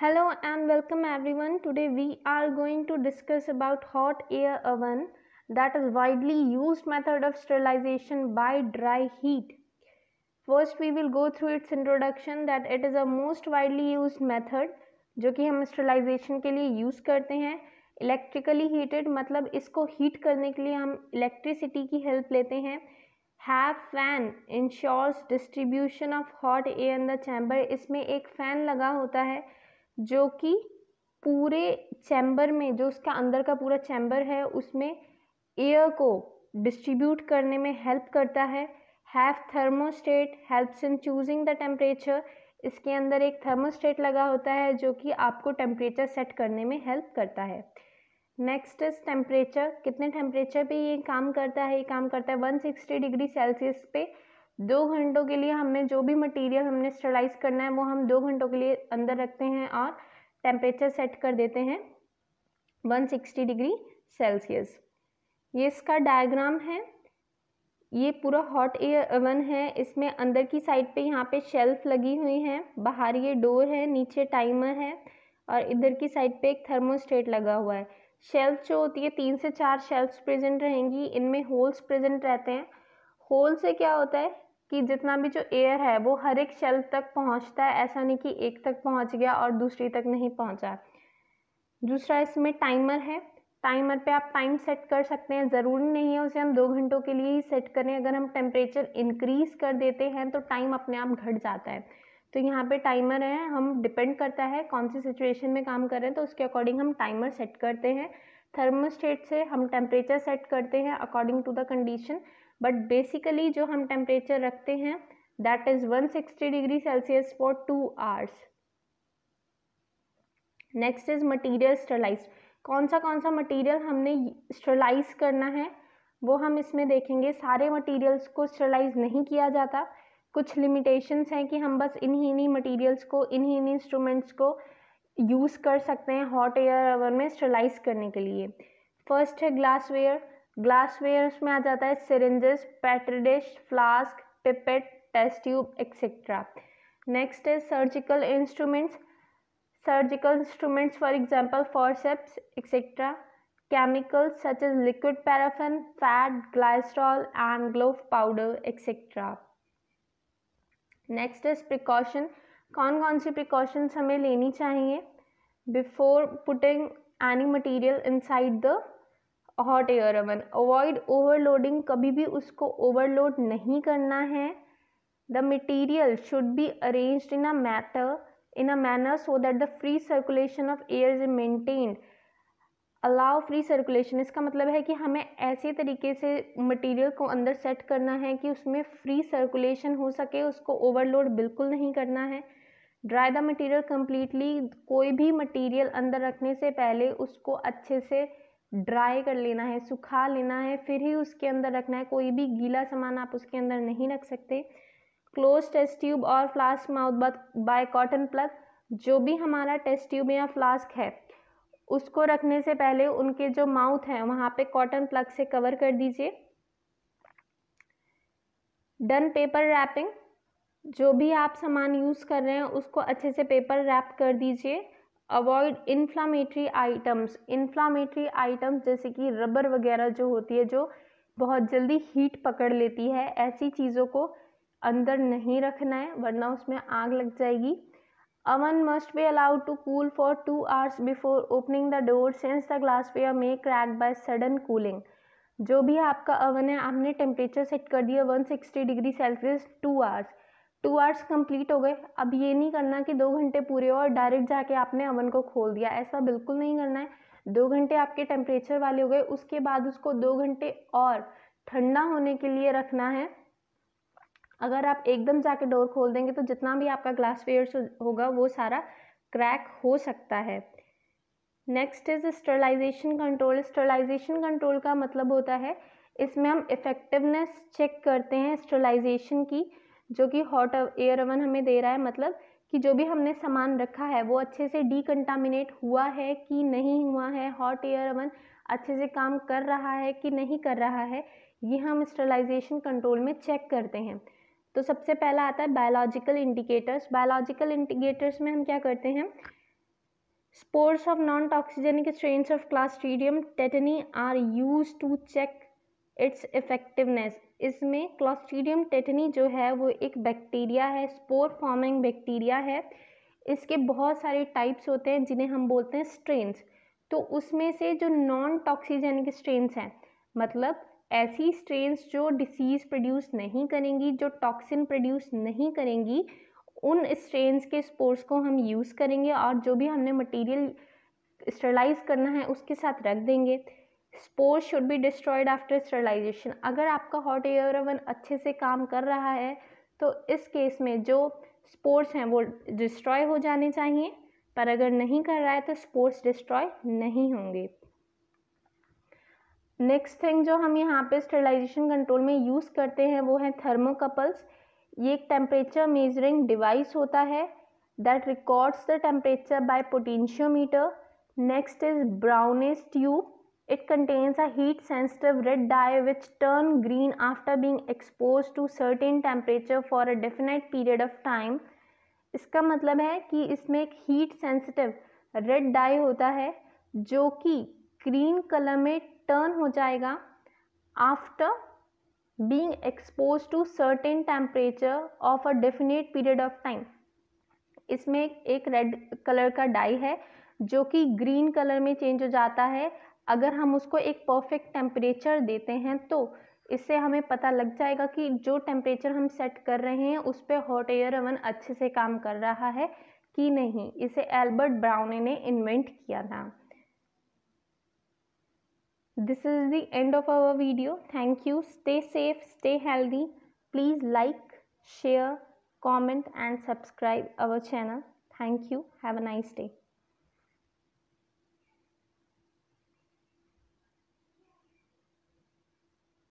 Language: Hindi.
Hello and welcome everyone. Today we are going to discuss about hot air oven that is widely used method of sterilization by dry heat. First we will go through its introduction that it is a most widely used method जो कि हम sterilization के लिए use करते हैं electrically heated मतलब इसको heat करने के लिए हम electricity की help लेते हैं have fan ensures distribution of hot air in the chamber इसमें एक फ़ैन लगा होता है जो कि पूरे चैम्बर में जो उसका अंदर का पूरा चैम्बर है उसमें एयर को डिस्ट्रीब्यूट करने में हेल्प करता है have thermostat helps in choosing the temperature इसके अंदर एक थर्मोस्टेट लगा होता है जो कि आपको टेम्परेचर सेट करने में हेल्प करता है नेक्स्ट इज टेम्परेचर कितने टेम्परेचर पे ये काम करता है ये काम करता है 160 डिग्री सेल्सियस पे दो घंटों के लिए हमने जो भी मटेरियल हमने स्टरलाइज करना है वो हम दो घंटों के लिए अंदर रखते हैं और टेम्परेचर सेट कर देते हैं 160 डिग्री सेल्सियस ये इसका डायग्राम है ये पूरा हॉट एयर ओवन है इसमें अंदर की साइड पे यहाँ पे शेल्फ लगी हुई है बाहर ये डोर है नीचे टाइमर है और इधर की साइड पे एक थर्मोस्टेट लगा हुआ है शेल्फ जो होती है तीन से चार शेल्फ प्रेजेंट रहेंगी इनमें होल्स प्रेजेंट रहते हैं होल से क्या होता है कि जितना भी जो एयर है वो हर एक शेल्फ तक पहुंचता है ऐसा नहीं कि एक तक पहुंच गया और दूसरी तक नहीं पहुंचा दूसरा इसमें टाइमर है टाइमर पे आप टाइम सेट कर सकते हैं ज़रूरी नहीं है उसे हम दो घंटों के लिए ही सेट करें अगर हम टेम्परेचर इंक्रीज़ कर देते हैं तो टाइम अपने आप घट जाता है तो यहाँ पे टाइमर है हम डिपेंड करता है कौन सी सिचुएशन में काम कर रहे हैं तो उसके अकॉर्डिंग हम टाइमर सेट करते हैं थर्मोस्टेट से हम टेम्परेचर सेट करते हैं according to the condition but basically जो हम टेम्परेचर रखते हैं that is one sixty degree celsius for two hours next is material sterilize कौन सा कौन सा मटीरियल हमने स्टरलाइज करना है वो हम इसमें देखेंगे सारे मटीरियल्स को स्टरलाइज नहीं किया जाता कुछ लिमिटेशंस हैं कि हम बस इन्हीं इन्हीं मटेरियल्स को इन्हीं इन्हीं इंस्ट्रूमेंट्स को यूज़ कर सकते हैं हॉट एयर अवर में स्टरलाइज करने के लिए फर्स्ट है ग्लासवेयर ग्लासवेयर में आ जाता है syringes petri dish flask pipette test tube etcetera next है surgical instruments surgical instruments for example forceps etcetera chemicals such as liquid paraffin fat glycerol and glove powder etcetera next is precaution कौन कौन सी प्रिकॉशंस हमें लेनी चाहिए before putting any material inside the hot air oven avoid overloading कभी भी उसको ओवरलोड नहीं करना है the material should be arrange in a matter in a manner so that the free circulation of air is maintained allow free circulation इसका मतलब है कि हमें ऐसे तरीके से मटीरियल को अंदर सेट करना है कि उसमें फ्री सर्कुलेशन हो सके उसको ओवरलोड बिल्कुल नहीं करना है ड्राई द मटेरियल कम्प्लीटली कोई भी मटेरियल अंदर रखने से पहले उसको अच्छे से ड्राई कर लेना है सुखा लेना है फिर ही उसके अंदर रखना है कोई भी गीला सामान आप उसके अंदर नहीं रख सकते क्लोज टेस्ट ट्यूब और flask mouth by cotton plug जो भी हमारा टेस्ट ट्यूब या फ्लास्क है उसको रखने से पहले उनके जो माउथ है वहाँ पे कॉटन प्लग से कवर कर दीजिए डन पेपर रैपिंग जो भी आप सामान यूज़ कर रहे हैं उसको अच्छे से पेपर रैप कर दीजिए avoid inflammatory items inflammatory items जैसे कि रबर वगैरह जो होती है जो बहुत जल्दी हीट पकड़ लेती है ऐसी चीज़ों को अंदर नहीं रखना है वरना उसमें आग लग जाएगी oven must be allowed to cool for two hours before opening the door since the glassware may crack by sudden cooling जो भी आपका अवन है आपने टेम्परेचर सेट कर दिया 160 degree celsius two hours two hours complete हो गए अब ये नहीं करना कि दो घंटे पूरे और डायरेक्ट जाके आपने अवन को खोल दिया ऐसा बिल्कुल नहीं करना है दो घंटे आपके टेम्परेचर वाले हो गए उसके बाद उसको दो घंटे और ठंडा होने के लिए रखना है अगर आप एकदम जाके डोर खोल देंगे तो जितना भी आपका ग्लास वेयर होगा वो सारा क्रैक हो सकता है next is sterilization control sterilization control का मतलब होता है इसमें हम इफ़ेक्टिवनेस चेक करते हैं स्टरलाइजेशन की जो कि हॉट एयर ओवन हमें दे रहा है मतलब कि जो भी हमने सामान रखा है वो अच्छे से डिकन्टामिनेट हुआ है कि नहीं हुआ है हॉट एयर ओवन अच्छे से काम कर रहा है कि नहीं कर रहा है ये हम स्टरलाइजेशन कंट्रोल में चेक करते हैं तो सबसे पहला आता है बायोलॉजिकल इंडिकेटर्स बायोलॉजिकल इंडिकेटर्स में हम क्या करते हैं spores of non toxigenic strain of clostridium tetani are used to check its effectiveness इसमें क्लॉस्ट्रीडियम टेटनी जो है वो एक बैक्टीरिया है स्पोर फॉर्मिंग बैक्टीरिया है इसके बहुत सारे टाइप्स होते हैं जिन्हें हम बोलते हैं स्ट्रेन्स तो उसमें से जो नॉन टॉक्सीजेनिक स्ट्रेन्स हैं मतलब ऐसी स्ट्रेन्स जो डिसीज़ प्रोड्यूस नहीं करेंगी जो टॉक्सिन प्रोड्यूस नहीं करेंगी उन स्ट्रेन्स के स्पोर्स को हम यूज़ करेंगे और जो भी हमने मटेरियल स्टरलाइज करना है उसके साथ रख देंगे spores should be destroyed after sterilization अगर आपका हॉट एयर ओवन अच्छे से काम कर रहा है तो इस केस में जो स्पोर्ट्स हैं वो डिस्ट्रॉय हो जाने चाहिए पर अगर नहीं कर रहा है तो स्पोर्ट्स डिस्ट्रॉय नहीं होंगे नेक्स्ट थिंग जो हम यहाँ पे स्टरलाइजेशन कंट्रोल में यूज़ करते हैं वो है थर्मोकपल्स ये एक टेम्परेचर मेजरिंग डिवाइस होता है that records the temperature by potentiometer next is Browne's tube It contains a heat sensitive red dye which turn green after being exposed to certain temperature for a definite period of time. इसका मतलब है कि इसमें एक हीट सेंसिटिव रेड डाई होता है जो कि ग्रीन कलर में टर्न हो जाएगा after being expose to certain temperature of a definite period of time इसमें एक रेड कलर का डाई है जो कि ग्रीन कलर में चेंज हो जाता है अगर हम उसको एक परफेक्ट टेम्परेचर देते हैं तो इससे हमें पता लग जाएगा कि जो टेम्परेचर हम सेट कर रहे हैं उस पर हॉट एयर ओवन अच्छे से काम कर रहा है कि नहीं इसे एल्बर्ट ब्राउन ने इन्वेंट किया था this is the end of our video thank you stay safe stay healthy please like share comment and subscribe our channel thank you have a nice day